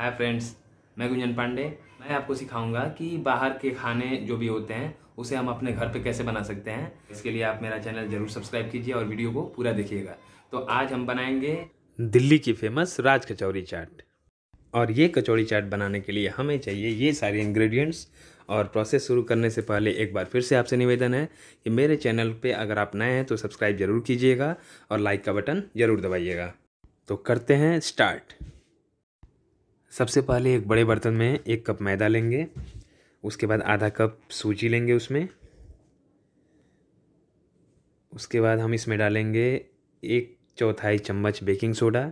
hi friends मैं गुंजन पांडे मैं आपको सिखाऊंगा कि बाहर के खाने जो भी होते हैं उसे हम अपने घर पे कैसे बना सकते हैं इसके लिए आप मेरा चैनल जरूर सब्सक्राइब कीजिए और वीडियो को पूरा देखिएगा तो आज हम बनाएंगे दिल्ली की फेमस राज कचौड़ी चाट और ये कचौड़ी चाट बनाने के लिए हमें चाहिए ये सारे इंग्रेडिएंट्स और प्रोसेस शुरू करने से पहले एक बार फिर से आपसे निवेदन है कि मेरे चैनल पे अगर आप नए हैं तो सब्सक्राइब जरूर कीजिएगा और लाइक का बटन ज़रूर दबाइएगा तो करते हैं स्टार्ट सबसे पहले एक बड़े बर्तन में एक कप मैदा लेंगे उसके बाद आधा कप सूजी लेंगे उसमें उसके बाद हम इसमें डालेंगे एक चौथाई चम्मच बेकिंग सोडा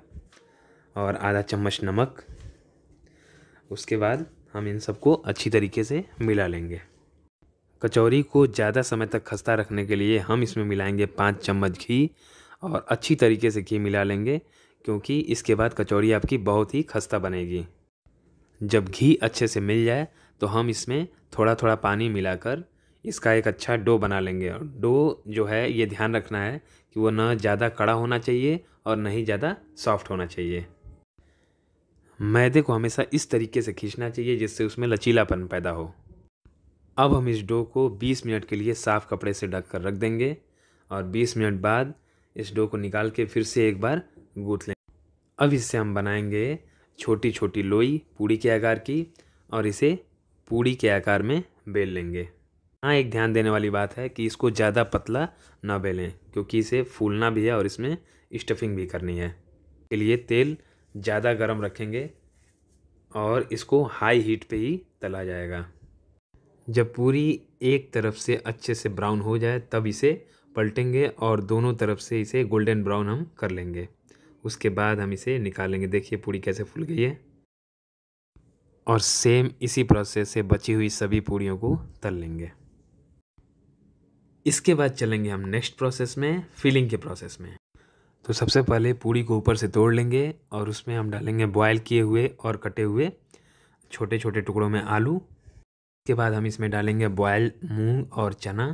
और आधा चम्मच नमक उसके बाद हम इन सबको अच्छी तरीके से मिला लेंगे कचौरी को ज़्यादा समय तक खस्ता रखने के लिए हम इसमें मिलाएंगे पाँच चम्मच घी और अच्छी तरीके से घी मिला लेंगे क्योंकि इसके बाद कचौड़ी आपकी बहुत ही खस्ता बनेगी जब घी अच्छे से मिल जाए तो हम इसमें थोड़ा थोड़ा पानी मिलाकर इसका एक अच्छा डो बना लेंगे और डो जो है ये ध्यान रखना है कि वो ना ज़्यादा कड़ा होना चाहिए और ना ही ज़्यादा सॉफ्ट होना चाहिए मैदे को हमेशा इस तरीके से खींचना चाहिए जिससे उसमें लचीलापन पैदा हो अब हम इस डो को 20 मिनट के लिए साफ़ कपड़े से ढक कर रख देंगे और 20 मिनट बाद इस डो को निकाल के फिर से एक बार गूँथ लें अब इससे हम बनाएंगे छोटी छोटी लोई पूड़ी के आकार की और इसे पूड़ी के आकार में बेल लेंगे हाँ एक ध्यान देने वाली बात है कि इसको ज़्यादा पतला ना बेलें क्योंकि इसे फूलना भी है और इसमें स्टफिंग भी करनी है इसके लिए तेल ज़्यादा गर्म रखेंगे और इसको हाई हीट पे ही तला जाएगा जब पूरी एक तरफ से अच्छे से ब्राउन हो जाए तब इसे पलटेंगे और दोनों तरफ से इसे गोल्डन ब्राउन हम कर लेंगे उसके बाद हम इसे निकालेंगे देखिए पूड़ी कैसे फूल गई है और सेम इसी प्रोसेस से बची हुई सभी पूड़ियों को तल लेंगे इसके बाद चलेंगे हम नेक्स्ट प्रोसेस में फिलिंग के प्रोसेस में तो सबसे पहले पूड़ी को ऊपर से तोड़ लेंगे और उसमें हम डालेंगे बॉयल किए हुए और कटे हुए छोटे छोटे टुकड़ों में आलू के बाद हम इसमें डालेंगे बॉयल मूंग और चना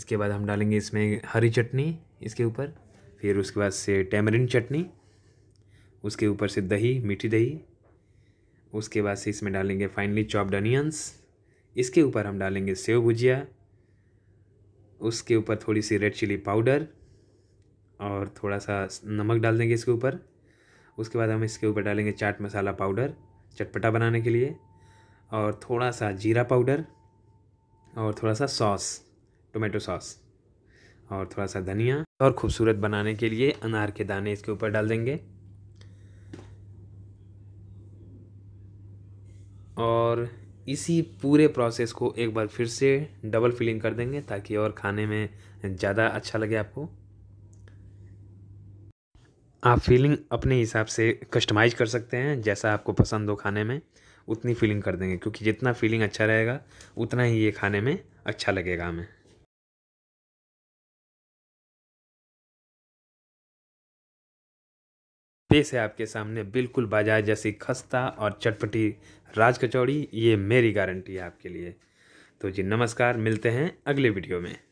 इसके बाद हम डालेंगे इसमें हरी चटनी इसके ऊपर फिर उसके बाद से टैमरिन चटनी उसके ऊपर से दही मीठी दही उसके बाद से इसमें डालेंगे फाइनली चॉप्ड अनियंस इसके ऊपर हम डालेंगे सेव भुजिया उसके ऊपर थोड़ी सी रेड चिली पाउडर और थोड़ा सा नमक डाल देंगे इसके ऊपर उसके बाद हम इसके ऊपर डालेंगे चाट मसाला पाउडर चटपटा बनाने के लिए और थोड़ा सा जीरा पाउडर और थोड़ा सा सॉस टोमेटो सॉस और थोड़ा सा धनिया और ख़ूबसूरत बनाने के लिए अनार के दाने इसके ऊपर डाल देंगे और इसी पूरे प्रोसेस को एक बार फिर से डबल फिलिंग कर देंगे ताकि और खाने में ज़्यादा अच्छा लगे आपको आप फीलिंग अपने हिसाब से कस्टमाइज कर सकते हैं जैसा आपको पसंद हो खाने में उतनी फीलिंग कर देंगे क्योंकि जितना फीलिंग अच्छा रहेगा उतना ही ये खाने में अच्छा लगेगा हमें पेश है आपके सामने बिल्कुल बाजार जैसी खस्ता और चटपटी राज कचौड़ी ये मेरी गारंटी है आपके लिए तो जी नमस्कार मिलते हैं अगले वीडियो में